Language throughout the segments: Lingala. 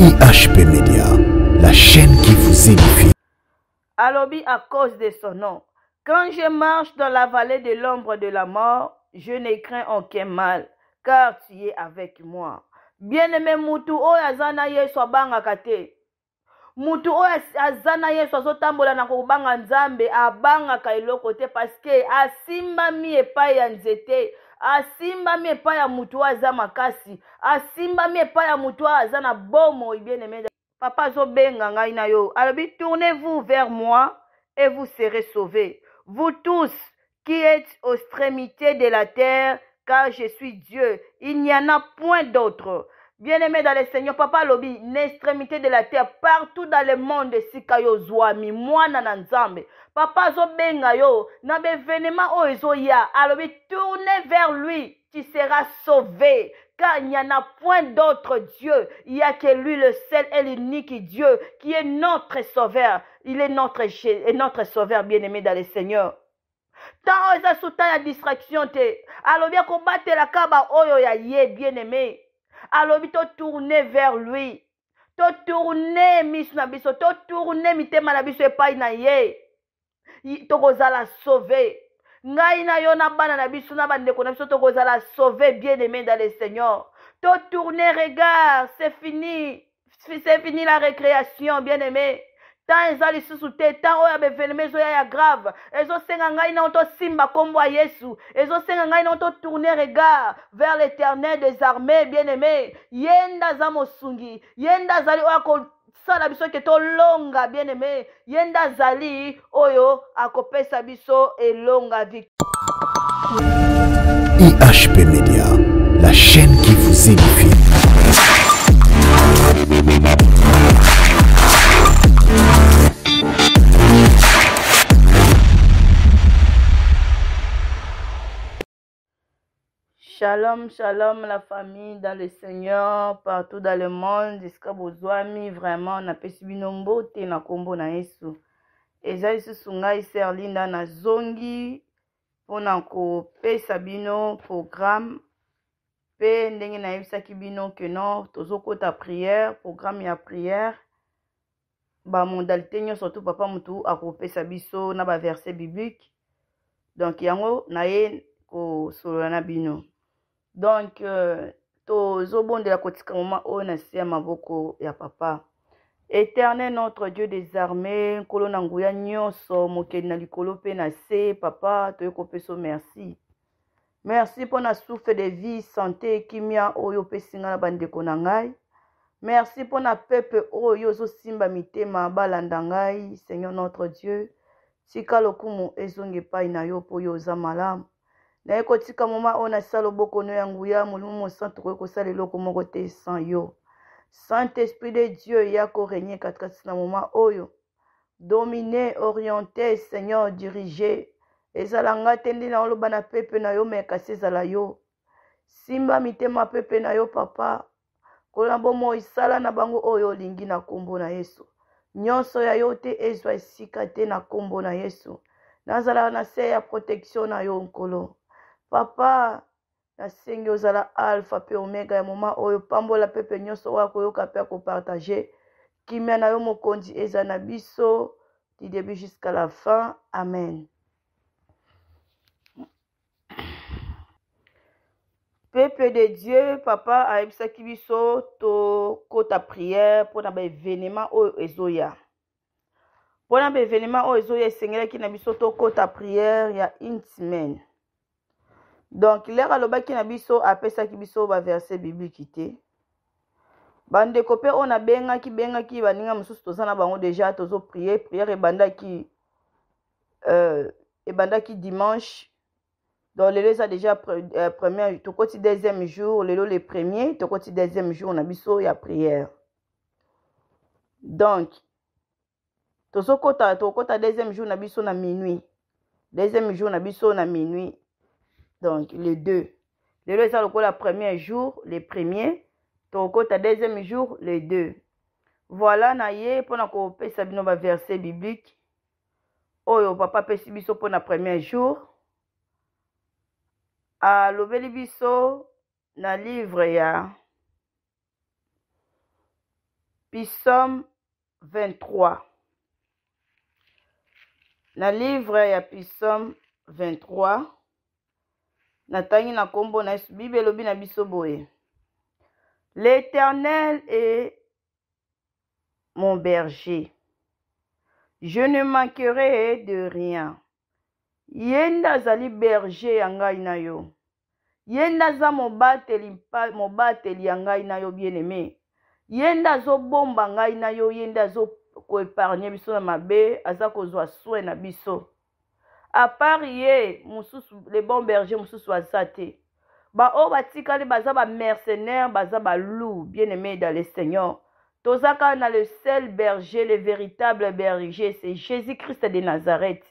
IHP Media, la chaîne qui vous édifie. Alobi à cause de son nom. Quand je marche dans la vallée de l'ombre de la mort, je ne crains aucun mal, car tu es avec moi. Bien-aimé mutu o azana na yesu abangaka te mutu oyo aza na yesu nzambe abanga kobanga kote, parce que a parceke asimbami epai ya nzete asimbami me ya motu oyo aza makasi asimbami epai ya motu oyo aza na bomo bien e papa azobenga ngai na yo tournez-vous vers moi et vous serez sauvés vous tous qui êtes aux extrémités de la terre car je suis dieu il n'y en a point d'autre Bien-aimé dans le Seigneur, papa lobi, l'extrémité de la terre, partout dans le monde, si kayo zoami, moi na Papa zo benga yo, na venema o ya, alobi, tourne vers lui, tu seras sauvé. Car il n'y en a point d'autre Dieu. Il n'y a que lui, le seul et l'unique Dieu, qui est notre sauveur. Il est notre, et notre sauveur, bien-aimé dans le Seigneur. Tant ya distraction te, alobi la kaba oyo oh, ya bien-aimé. Alors, te tourner vers lui. Te tourner, mis na biso. Te tourner, mitema na biso epai na ye. sauvé. ngai na yo na na biso na bien aimé dans le seigneur tourner regard c'est fini c'est fini la récréation bien aimé ntan eza lisusu te ntan oyo baevenema ezoya ya grave ezosenga ngai nao tosimba nkombo ya yesu ezosenga ngai nao totourne regard vers l'éternel des armées bien aimé ye nde aza mosungi ye nde azali oyo akosala biso ete tolonga bien aimé ye nde azali oyo akopesa biso elonga victoire ihp media la chaîne qui vous édifie Shalom, shalom la famille dans le Seigneur, partout dans le monde, jusqu'à bozwami vraiment na pesi bino mbote na kombo na Yesu. Eza lisusu ngai Sœur Linda na zongi mpona kopesa bino programme mpe ndenge nayebisaki bino ke non tozokɔta priere programme ya priere bamodalité nyonso tu papa motu akopesa biso na baverset biblique donk yango naye kosolola na bino donk euh, tozobondela kotika moma oyo na se ya maboko ya papa éternel notre dieu des armées nkolo na nguya nyonso mokeli na likolo mpe na se papa toyei kopeso merci merci mpo na souffle de vie santé kimia oyo opesinga na bandeko na ngai merci mpo na pepe oyo ozosimba mitema balanda ngai seigneur notre dieu tika lokumu ezonga epai na yo mpo yo oza malamu naye kotika moma oyo nasisa loboko no ya nguya molimo mosantu koki kosala eloko moko te sans yo saint esprit de dieu ya koregne katikati na moma oyo domine oriente seigneur dirige ezala nga te nde na oloba na pepe na yo me kasi ezala yo simba mitema pepe na yo papa kola bomoi sala na bango oyo olingi na nkombo na yesu nyonso ya yo te ezwa esika te na nkombo na yesu nazala na se ya protektio na yo nkolo papa nasengi ozala alpha mpe omega ya moma oyo pambola pepe nyonso oyo akoyoka mpe akopartage kimia na yo mokonzi eza na biso du début jusqu'à la fin amen peuple de dieu papa ayebisaki biso tokɔta priere mpona baevenema oyo ezoya mpona baevenema oyo ezoya esengelaki na biso tokɔta priere ya une semaine donk lere alobaki na biso apesaki biso baverse biblike te bandeko mpe oyo nabengaki bengaki baninga mosusu toza na bango deja tozoprie priere ebandaki euh, ebandaki dimanche donc lelo eza déjà euh, premier tokoti deuxième jour lelo le premier tokoti deuxième jour na biso ya priere donc tozokota tokokota deuxième jour na biso na minuit deuxième jour na biso na minuit Donc, les deux. Les deux, ça, le premier jour, les premiers. Donc, le deuxième jour, les deux. Voilà, naïe pendant qu'on peut s'abîmer dans verset biblique. Oyo, papa, pèse biso pour le première jour. À l'obéli biso, na livre ya. Psaume 23. Na livre ya Psaume 23. natangi na nkombo na yesu bible elobi na biso boye l'éternel est mon berger je ne manquerai de rien ye nde azali berger ya ngai na yo ye nde aza mobateli mobateli ya ngai na yo bien-aime ye nde azobomba ngai na yo ye nde azokoepargne biso na mabe aza kozwa soin na biso apart ye mosusu le bon berger mosusu aza te baoyo oh, batikali baza bamercenaire baza balou bien aimé dans le seigneur toza kaka na le seul berger le véritable berger c'est jésus christ de nazareth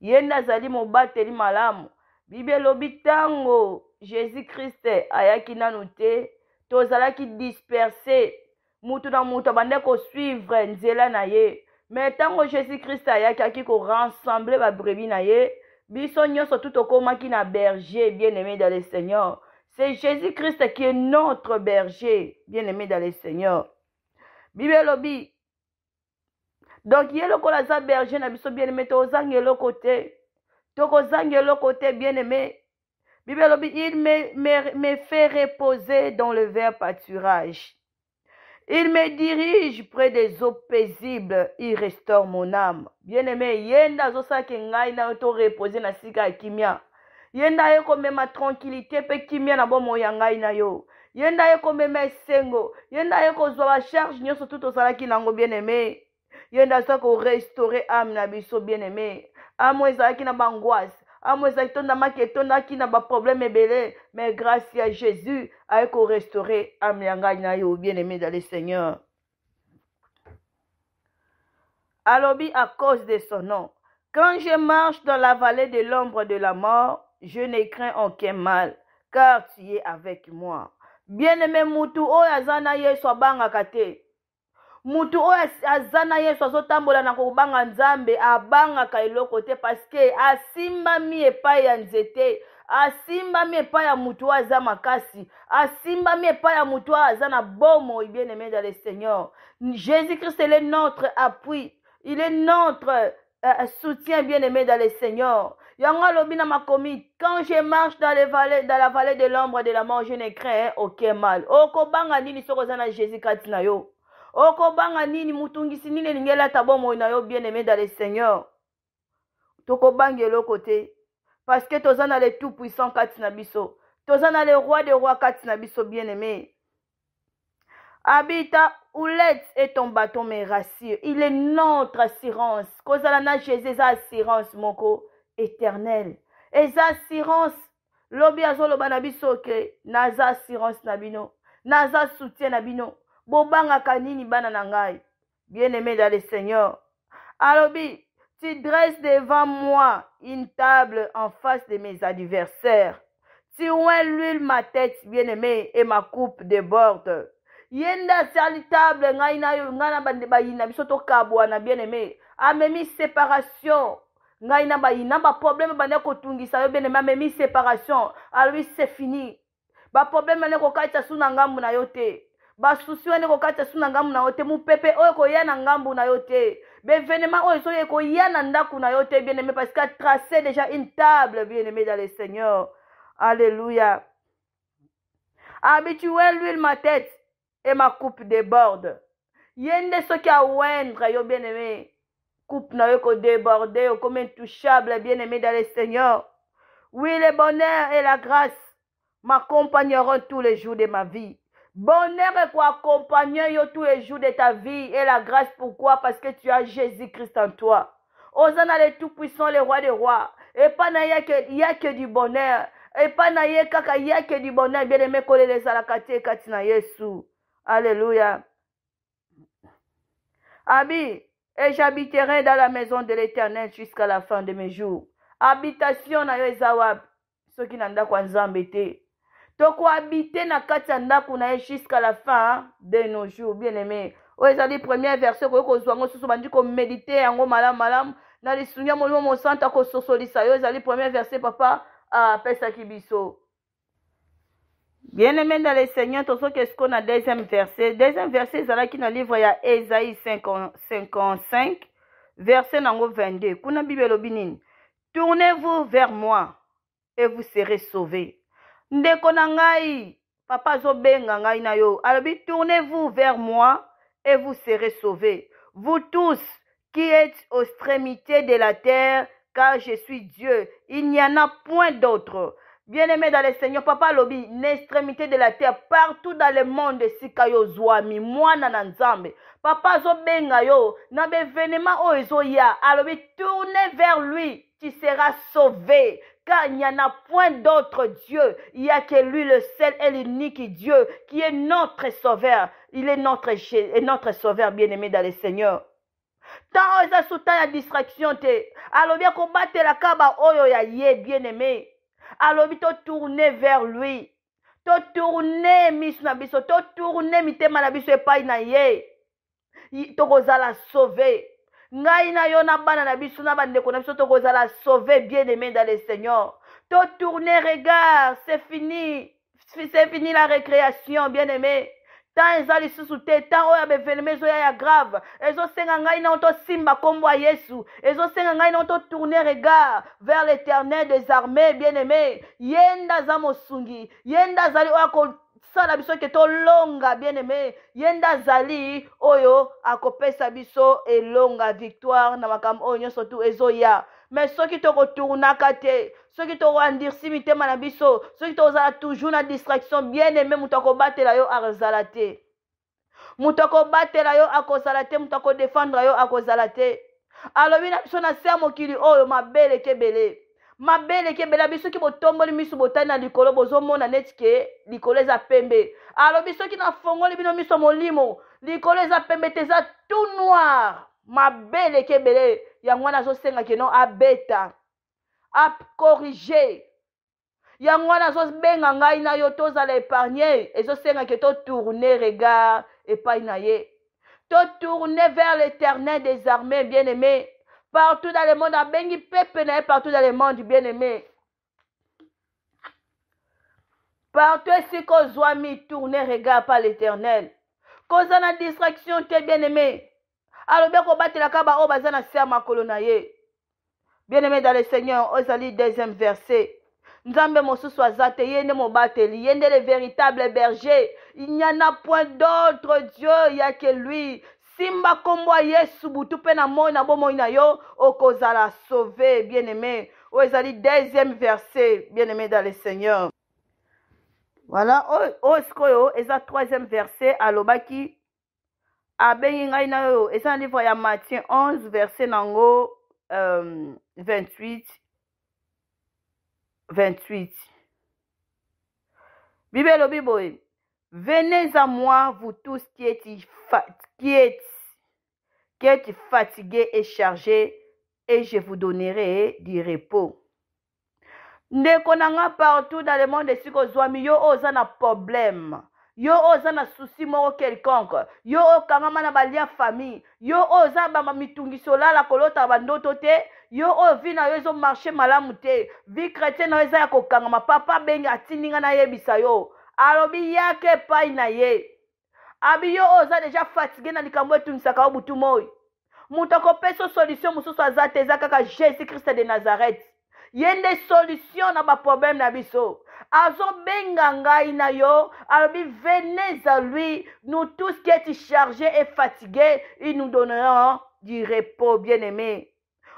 ye nde azali mobateli malamu biblia elobi ntango jésus christ ayaki nanu te tozalaki disperse motu na motu abandaki kosuivre nzela na ye me ntango jésus kristu ayakaki korensemble babrebi na ye biso nyonso tu tokomaki na berger bien aimé dans le seigneur c'est jésus christ qui est notre berger bien aimé dans le seigneur bibe elobi donk ye lokola aza berger na biso bien aimé tozanga eloko te tokozanga eloko te bien aimé bibe elobi il me, me, me fait reposer dans le vert pâturage Il me dirige près des eaux paisibles, il restaure mon âme. Bien-aimé, yenda azosaki ngai na to reposer na sika ya kimia. Yenda ye komema tranquillité mpe kimia na bomoi ya ngai na yo. Yenda ye komema esengo, yenda ye kozwa basharge nyonso tu tozalaki nango bien-aime. Yenda aza korestaurer âme na biso bien-aime. Amo ezalaki na bangoise, amo un homme qui na problème ebele eh mais grâce à jésus a korestaure restauré. Nayo. yo bien aimé dans le seigneur alobi à cause de son nom quand je marche dans la vallée de l'ombre de la mort je ne crains aucun mal car tu es avec moi bien aimé mutu o oh, Yazanaye Swabangakate mutu oyo Azana na yesu azotambola na kobanga nzambe abangaka eloko te paske asimbami epai ya nzete asimbami epai ya mutu oyo aza makasi asimbami epai ya mutu oyo na bien aimé dans le seigneur jésus christ est notre appui il est notre euh, soutien bien aimé dans le seigneur yango alobi na quand je marche dans, les vallées, dans la vallée de l'ombre de la mort je ne crains aucun mal okobanga nini soki oza jésus christ na yo okobanga nini motungisi nini elingeli ata bomoi na yo bien aimé dans le seigneur tokobanga eloko te parce que toza na le tout puissant kati na biso toza na le roi de roi kati na biso bien aimé habita ou l'aide est ton bâton me rassure il est notre assurance kozala na jésus eza assurance moko éternel eza assurance lobi azoloba na biso ke naza assurance na bino naza soutien na bino bobangaka nini bana na ngai bien aimé dans le seigneur alobi tu dresses devant moi une table en face de mes adversaires tu oins l'huile ma tête bien aimé et ma coupe déborde ye nde asiali table ngai nayo ngai na bayina biso tokabwana bien aimé amemi séparation ngai na bayina baproblème bande kotungisa yo bien aimé amemi séparation alobi c'est fini baproblème bande kokatisa su na ngambu na yo te basusi wana ekokatisa su na ngambu na yo te mopepe oyo ekoya na ngambu na yo te bevenema oyo soki ekoya na ndako na yo te bien aimé parce que atrace déjà une table bien aimé dans le seigneur alléluia habitue l'huile ma tête et ma coupe déborde ye nde soki awendre yo bien aimé coupe na yo ekodéborde yo comme intouchable bien aimé dans le seigneur oui le bonheur et la grâce m'accompagneront tous les jours de ma vie Bonheur est pour accompagner yo tous les jours de ta vie et la grâce pourquoi Parce que tu as Jésus-Christ en toi. Osana le Tout-Puissant, le Roi des Rois. Et pas naya que, ya que du bonheur. Et pas naya kaka ya que du bonheur. Bien aimé, coller les alakati et katina Yesu. Alléluia. Ami, et j'habiterai dans la maison de l'éternel jusqu'à la fin de mes jours. Habitation na yo ezawa. Ceux qui n'ont pas tokohabite na kati ya ndako na ye jusqu'à la fin de nos jours bien aimé oyo ezali premier verset koyei kozwa yango susu bandi komedite yango malamu malamu na lisungia molimo mosanta kososolisa yo ezali premier verset papa apesaki biso bien aimé dans le seigneur tozokesko na deuxième verset deuxième verset ezalaki na livre ya esaïe 55 verset nango 22 kuna bible elobi tournez vous vers moi et vous serez sauvés ndeko na papa azobenga ngai na yo alobi tournez-vous vers moi et vous serez sauvés vous tous qui êtes aux extrémités de la terre car je suis Dieu il n'y en a point d'autre bien-aimé dans le seigneur papa alobi n'extrémité de la terre partout dans le monde si kayo zwami, moi nananzambe. nzambe papa azobenga yo na bevenema oyo ezoya alobi tournez vers lui tu seras sauvé car il n'y en a point d'autre Dieu. Il n'y a que lui, le seul et l'unique Dieu, qui est notre sauveur. Il est notre, et notre sauveur, bien-aimé dans le Seigneur. ntango eza suta la distraction te la akobatelaka baoyo oh, ya ye bien aimé alobi tourné vers lui tourner, mis na biso totourne mitema na biso epai na ye la sauve ngai na yo na bana na biso na bandeko na biso tokozala sauve bien aimé dans le seigneur To tourner regard c'est fini c'est fini la récréation bien aimé tant eza lisusu te tant oyo ya bevenema ezoya ya grave ezosenga ngai nao tosimba simba ya yesu ezosenga ngai nao totourne regard vers l'éternel des armées bien aimé ye nde aza mosungi ye nde azali oyo sala biso ete tolonga bien aime ye nde azali oyo akopesa biso elonga victoire na makambo oyo nyonso tu ezoya me soki tokotournaka te soki tokoandirsi mitema na biso soki tokozala toujours na distraction bien aime moto akobatela yo azala te moto akobatela yo akozala te moto akodefendre yo akozala te alobi na biso na se ya mokili oyo mabele kebele mabele ekebela biso soki botomboli miso botali na likolo bozomona neti ke likolo eza pembe alobi soki nafongoli bino miso molimo likolo eza pembe te eza tout noir mabele ekebele yango wana azosenga keno abeta akorige yango wana azobenga ngai na yo tozala épargne ezosenga ke totourne regard epai na ye totourne vers l'éternel des armées bien aimé Partout dans le monde, abengi pepene, partout dans le monde, bien-aimé. Partout si kozwa tourne regard par l'éternel. Koza na distraction t'es bien-aimé. Alors bien la la oh, na se bazana makolo ma ye bien-aimé dans le seigneur ozali oh, deuxième verset nzambe mosusu dit yende ye nde mobateli le véritable berger il n'y en a point d'autre dieu il a que lui simba nkombo ya yesu butu mpe na moi na bomoi na yo okozala sauve bien aimé oyo ezali deuxième verset bien aimé dans le seigneur voilà oyo sikoyo eza troisième verset alobaki abengi ngai na oyo eza na livre ya matthieu 11 verset nango um, 28 28 bibelo biboye Venez à moi, vous tous qui êtes, qui êtes, qui êtes fatigués et chargés, et je vous donnerai du repos. ndeko na nga partout dans le monde esika ozwami yo oyo oza na problème yo oyo oza na susi moko quelconque yo oyo okangama na balia famille yo oyo oza bamba mitungiso olala kolota bandoto te yo oyo vi na yo ezomarshe malamu te vi chrétien na yo eza ya kokangama papa bengi atindi nga nayebisa yo alobi yaka epai na ye abi yo oyo oza deja fatigue na likambo etungisaka yo butu moi moto akopesa solution mosusu aza te eza kaka jésus krist de nazareth ye nde solution na baproblème na biso azobenga ngai na yo alobi venez à lui nous tous qui êtes chargés et fatigués il nous donneront du repos bien aimé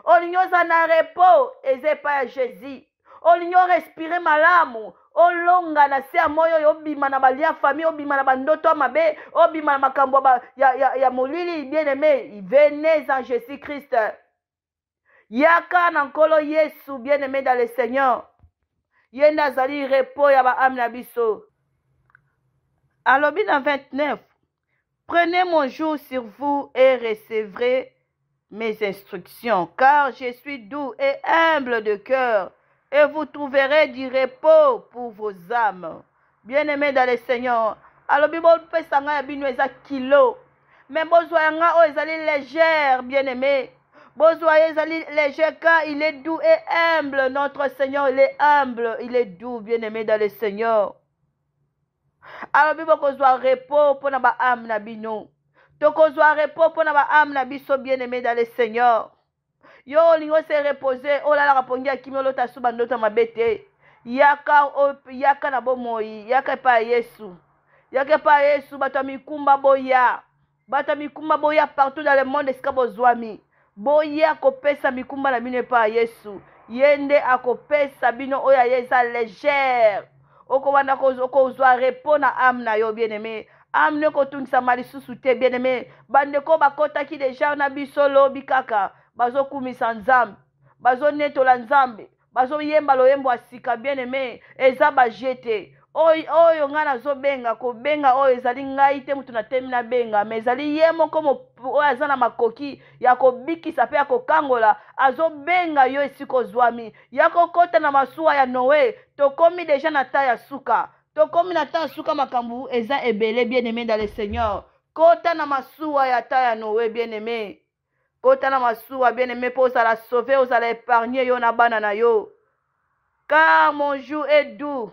olingi oza na repos eza epai ya jésus olingi orespire malamu olonga na se ya moi oyo obima na balia famille obima na bandoto mabe obima na makambo ya, ya, ya molili bien aimé, venez en jésus christ yaka na nkolo yesu bien aimé dans le seigneur ye nde azali repo ya baame na biso alobi na 29 prenez mon jour sur vous et recevrez mes instructions car je suis doux et humble de cœur et vous trouverez du repos pour vos âmes. Bien-aimés dans le Seigneur, Alors, alobi fait ngai bien hein, bino un kilo Mais me bozwa yanga oyo ezali légère bien aimés bozwa ye ezali légère car il est doux et humble notre seigneur il est humble il est doux bien aimés dans le seigneur Alors, alobi bokozwa repos pour na baame na bino tokozwa repos pour na âmes na biso bien aimés dans le seigneur yo olingi ose repose olalaka pongi ya kimi olota so bandoto ya mabe te yaka yaka na bomoi yaka epai ya yesu yaka epai ya yesu bato ya mikumba boya bato ya mikumba boya partout dans le monde esika bozwami boya kopesa mikumba na bino epai ya yesu ye nde akopesa bino oyo aye eza legere okobanda okozwa repo na ame na yo bien aimé ame ne ekotungisama lisusu te bien aimé bandeko bakɔtaki deja na biso lobi kaka bazokumisa nzambe bazonetola nzambe bazoyemba loyembo ya sika bien aime eza baje te oyo ngai nazobenga kobenga oyo ezali ngai te motu natemi nabenga me ezali ye moko oyo aza na makoki ya kobikisa mpe ya kokangola azobenga yo esika ozwami ya kokɔta na masuwa ya noe tokómi deja na ta ya suka tokómi na ta ya suka makambo eza ebele bien aime dans le seigneur kɔta na masuwa ya ta ya noe bien aime kotala masuwa bien aimé mpo ozala sauve ozala épargne yo na bana na yo car mon jour est doux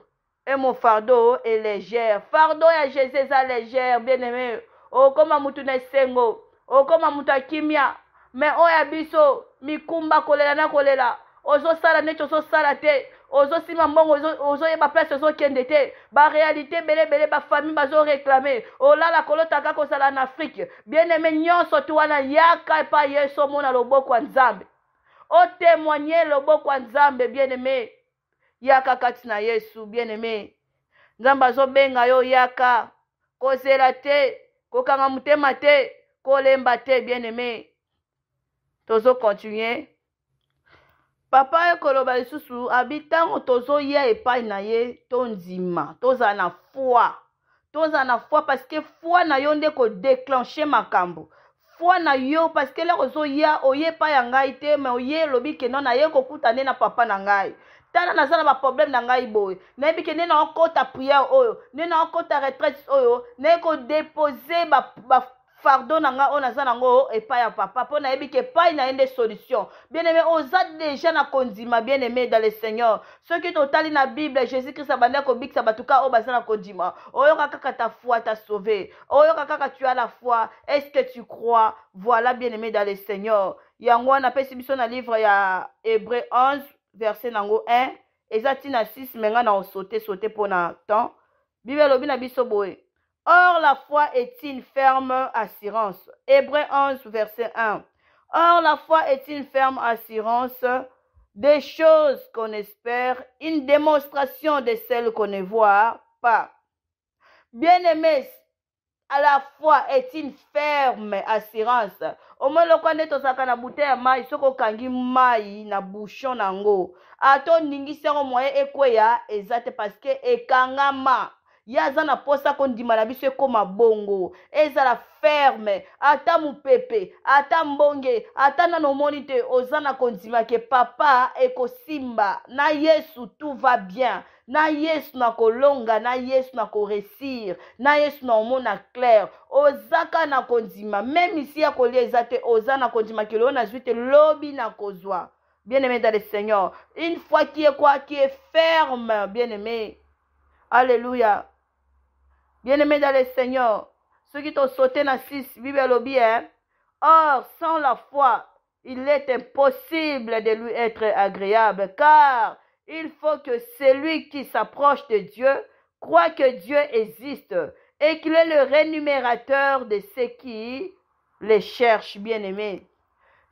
et mon fardeau est légère fardeau ya jésus eza légère bien aimé okóma mutu na esengo okóma mutu akimia me oyo ya biso mikumba kolela na kolela ozosala neti ozosala te ozosima mbongo ozoyeba place ozokende te barealité ebelebele bafamille bazoreklame olala kolotaka kosala na afrike bien aime nyonso tu wana yaka epai yesu omona loboko ya nzambe otemoigne loboko ya nzambe bien aime yaka kati na yesu bien aime nzambe azobenga yo yaka kozela te kokanga motema te kolemba te bien aime tozokontinue papa ekoloba lisusu abi ntango tozoya epai na ye tondima tozala na foi tozala na foi parceke foi na yo nde kodéclenche makambo foi na yo parceke eloko ozoya oye epai ya ngai te me oye elobi kendo naye kokuta nde na papa na ngai tala naza na baproblème na ngai boye nayebi ke nde naokɔta priere oyo nde naokɔta retraite oyo naye kodepose fardeau na nga oyo nango nango epai ya papa Pona ebi ke pa na ende solution bien aimé oza déjà na kondima bien aimé dans le seigneur qui totali na bible jésus christ a kobikisa bato ka oyo baza na kondima oyoka kaka ta foi ta sauvé oyoka kaka tu as la foi est ce que tu crois voilà bien aimé dans le seigneur yango na apesi biso na livre ya hébreu 11 verset nango 1 eza 6 menga na osaute saute mpo na temps bible elobi na biso Or, la foi est une ferme assurance. Hébreu 11, verset 1. Or, la foi est une ferme assurance des choses qu'on espère, une démonstration de celles qu'on ne voit pas. Bien-aimés, à la foi est une ferme assurance omoloko nde na bute ya mai qu'on kangi mai na bouchon nango atoningisi yango moye ekweya parce que parceke ekangama ye aza na mposa kondima na biso ekóma bongo ezala ferme ata mopepe ata mbonge ata nano omoni te oza na kondima ke papa ekosimba na yesu tout va bien na yesu na kolonga na yesu na koresir na yesu na omona claire oza kaka na kondima meme isi ya kolia eza te oza na kondima ke lelo nazwi te lobi na kozwa bien aimé dans le seigneur une fois qui est quoi qui est ferme bien aimé alléluia bien aimés dans le Seigneur, ceux qui t'ont sauté dans 6, Bible bien. bien. Or, sans la foi, il est impossible de lui être agréable, car il faut que celui qui s'approche de Dieu croit que Dieu existe et qu'il est le rémunérateur de ceux qui les cherchent, bien-aimés.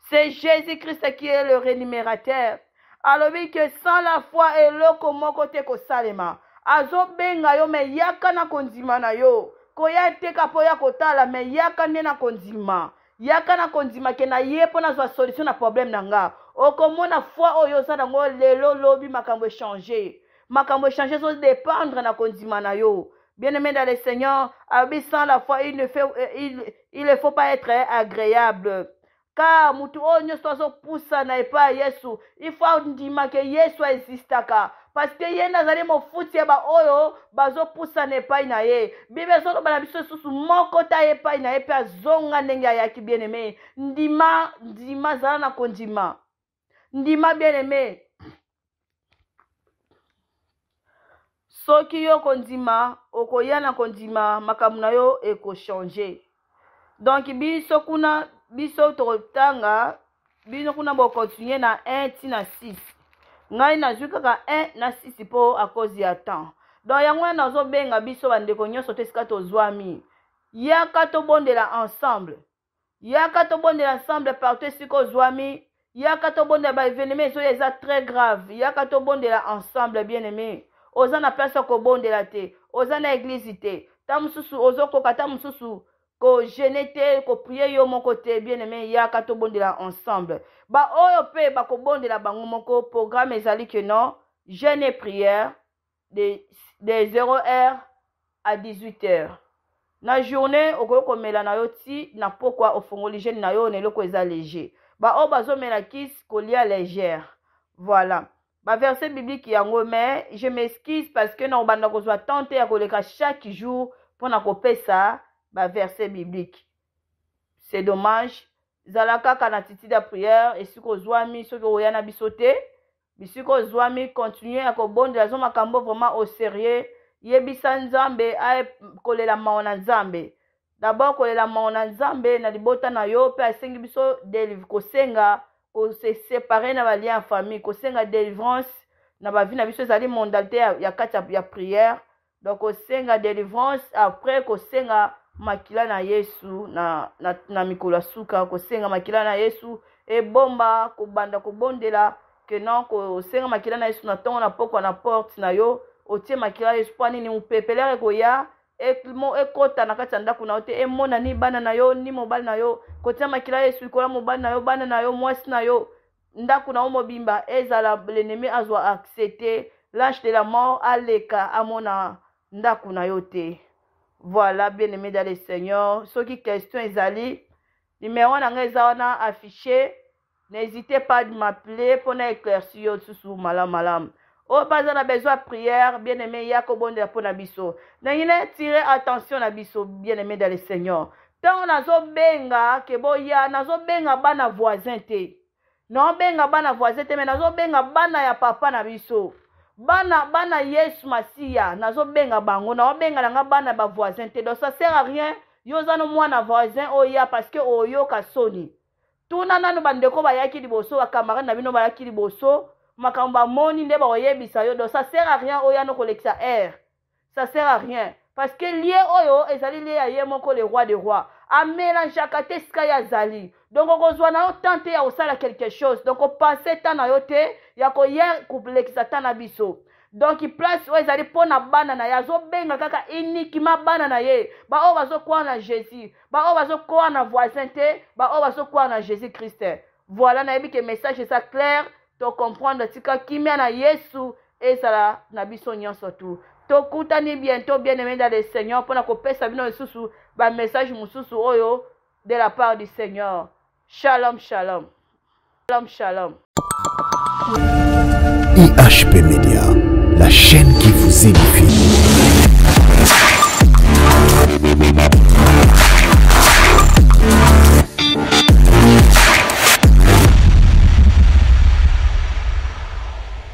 C'est Jésus-Christ qui est le rémunérateur. Alors oui, que sans la foi et l'eau, comment côté que salema azobenga yo me yaka na kondima na yo koya te kota ya me yaka nena na kondima yaka na kondima ke na ye solution na problème na nga na foi oyo na nango lelo lobi makambo change. makambo echange dépendre na kondima na yo bien aimé dans le seigneur sans la foi il ne fait, euh, il, il ne faut pas être agréable ka mutu oyo nyonso azopusana epai ya yesu ifo andima ke yesu aexistaka paske ye nde azali mofuti ya baoyo bazopusana epai na ye bible ezoloba na biso lisusu moko ta ye epai na ye mpe azonga ndenge ayaki bien aime ndima ndima zala na kondima ndima bien aime soki yo kondima okoya na kondima makambo na yo ekochange donk biso kuna biso tokotanga bino kuna bokontinue na 1 ntina 6 ngai nazwi kaka 1 na 6 mpo akozi ya temps donc yango wana nazobenga biso bandeko nyonso te esika tozwami yaka tobondela ensemble yaka tobondela ensemble partout esika ozwami yaka tobondela baevenema ezoyo eza très grave yaka tobondela ensemble bien aimé oza na place ya kobondela te oza na eglize te ta mosusu ozokoka ta mosusu kogene te koprie yo moko te bien aime yaka tobondela ensemble baoyo mpe bakobondela bango moko programme ezali ke non jeune et prière de, de 0h à 18h na journée okoki komela na yo ti na pokwa ofongoli jeune na yo na eloko eza léger baoyo bazomela kisi kolia légère voilà baverse biblike yango me je m'excuse parce que na kobanda kozwa tante ya koleka chaque jour mpo na kopesa baverset biblique c'est dommage zala kaka na attitude ya priere esika ozwami soki oya na biso te bisika ozwami continue ya kobondela zo makambo vraiment au sérieux yebisa nzambe aye kolela mao na nzambe dabord kolela mao na nzambe na libota na yo mpe asengi biso kosenga kosesepare na balien ya famille kosenga délivrance na bavi na biso ezali mondalité ya kati ya priere donc kosenga délivrance après kosenga makila na yesu na, na, na mikolo ya suka kosenga makila na yesu ebomba kobanda kobondela kenon kosenga makila na yesu na ntongo na pokwa na porte na yo otie makila yesu mpo anini mopepelere koya e, ekɔta na kati ya ndako na yo te emonani bana na yo ni mobali na yo kotia makila yesu likola mobali na yo bana na yo mwasi na yo ndako na yo mobimba ezala lenemi azwa akse te lange de la mort aleka amona ndako na yo te voilà bien aimé dans le seigneur soki question ezali numero na ngai eza wana affiché n'hésitez pas oh, de m'appeler mpona éclairci yo lisusu malamalamu oyo mpa aza na besoin ya prière bien aimé ya kobondela mpo na biso ndenge netire attention na biso bien aimé dans le seigneur ntango nazobenga ke boya nazobenga bana voisin te naobenga bana voisin te me nazobenga bana ya papa na biso bana bana yesu masiya nazobenga bango naobenga nanga bana bavoisin te donc ça sert à rien yo oza no mwana voisin oya parceke oyoka soni tuna nano bandeko bayaki liboso bacamarade na bino bayaki liboso makambo bamoni nde bakoyebisa yo donc ça sert à rien oya no kolekisa air ça sert à rien parceke lie oyo ezali lie ya ye moko le roi de roi amélangeaka te esika ye azali donc okozwa na yo temps te ya kosala quelque chose donc opanse ntan na yo te ya koya kolekisa ntan na biso donk place oyo ezali mpo na bana na ye azobenga kaka uniquement bana na ye baoyo bazokwaa na jésus baoyo bazokwaa na voisin te baoyo bazokwaa na jésus christ voilà nayebi ke message eza claire tocomprendre tika kimia na yesu ezala na biso nyonso tu tokutani bientôt bien aimé dans le seigneur Pour kopesa le ba message mususu oyo de la part du seigneur shalom shalom shalom shalom ihp media la chaîne qui vous édifie